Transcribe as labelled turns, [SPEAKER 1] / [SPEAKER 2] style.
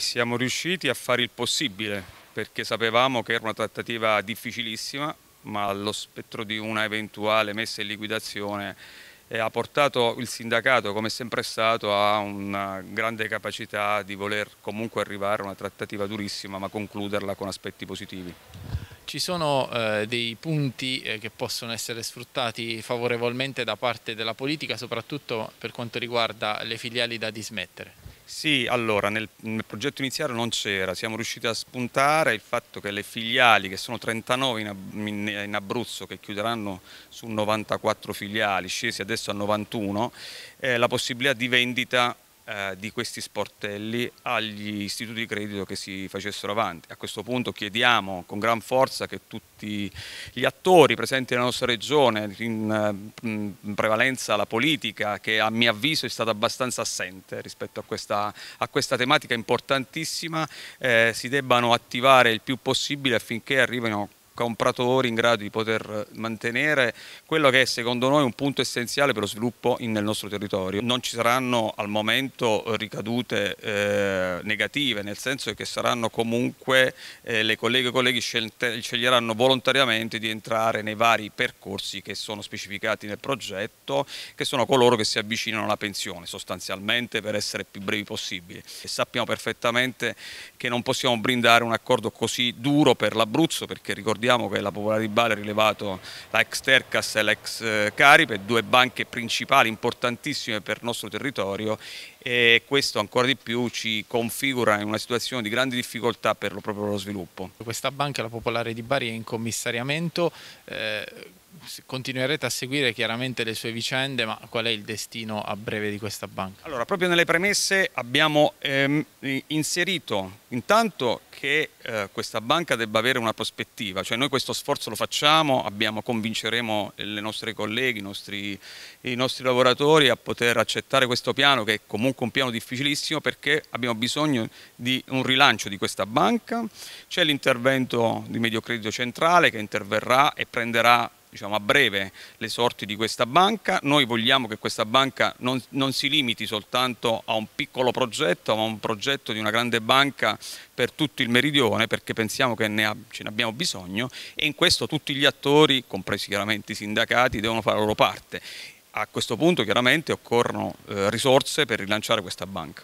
[SPEAKER 1] Siamo riusciti a fare il possibile perché sapevamo che era una trattativa difficilissima, ma lo spettro di una eventuale messa in liquidazione eh, ha portato il sindacato, come sempre è stato, a una grande capacità di
[SPEAKER 2] voler comunque arrivare a una trattativa durissima, ma concluderla con aspetti positivi. Ci sono eh, dei punti eh, che possono essere sfruttati favorevolmente da parte della politica, soprattutto per quanto riguarda le filiali da dismettere?
[SPEAKER 1] Sì, allora nel, nel progetto iniziale non c'era, siamo riusciti a spuntare il fatto che le filiali, che sono 39 in, in Abruzzo, che chiuderanno su 94 filiali, scesi adesso a 91, eh, la possibilità di vendita eh, di questi sportelli agli istituti di credito che si facessero avanti. A questo punto chiediamo con gran forza che tutti gli attori presenti nella nostra regione, in, eh, in prevalenza la politica, che a mio avviso è stata abbastanza assente rispetto a questa, a questa tematica importantissima, eh, si debbano attivare il più possibile affinché arrivino compratori in grado di poter mantenere quello che è secondo noi un punto essenziale per lo sviluppo in, nel nostro territorio. Non ci saranno al momento ricadute eh, negative, nel senso che saranno comunque eh, le colleghe e colleghi scelte, sceglieranno volontariamente di entrare nei vari percorsi che sono specificati nel progetto, che sono coloro che si avvicinano alla pensione sostanzialmente per essere più brevi possibili. E sappiamo perfettamente che non possiamo brindare un accordo così duro per l'Abruzzo perché ricordiamo ricordiamo che la Popolare di Bari ha rilevato la ex Tercas e l'ex eh, Caripe, due banche principali importantissime per il nostro territorio e questo ancora di più ci configura in una situazione di grande difficoltà per lo, proprio lo sviluppo.
[SPEAKER 2] Questa banca, la Popolare di Bari, è in commissariamento, eh, continuerete a seguire chiaramente le sue vicende, ma qual è il destino a breve di questa banca?
[SPEAKER 1] Allora, proprio nelle premesse abbiamo ehm, inserito intanto che eh, questa banca debba avere una prospettiva, cioè noi questo sforzo lo facciamo, abbiamo, convinceremo le nostre colleghi, i nostri, i nostri lavoratori a poter accettare questo piano che è comunque un piano difficilissimo perché abbiamo bisogno di un rilancio di questa banca, c'è l'intervento di Mediocredito Centrale che interverrà e prenderà diciamo, a breve le sorti di questa banca. Noi vogliamo che questa banca non, non, si limiti soltanto a un piccolo progetto, ma a un progetto di una grande banca per tutto il meridione, perché pensiamo che ne ha, ce ne abbiamo bisogno e in questo tutti gli attori, compresi chiaramente i sindacati, devono fare la loro parte. A questo punto chiaramente occorrono eh, risorse per rilanciare questa banca.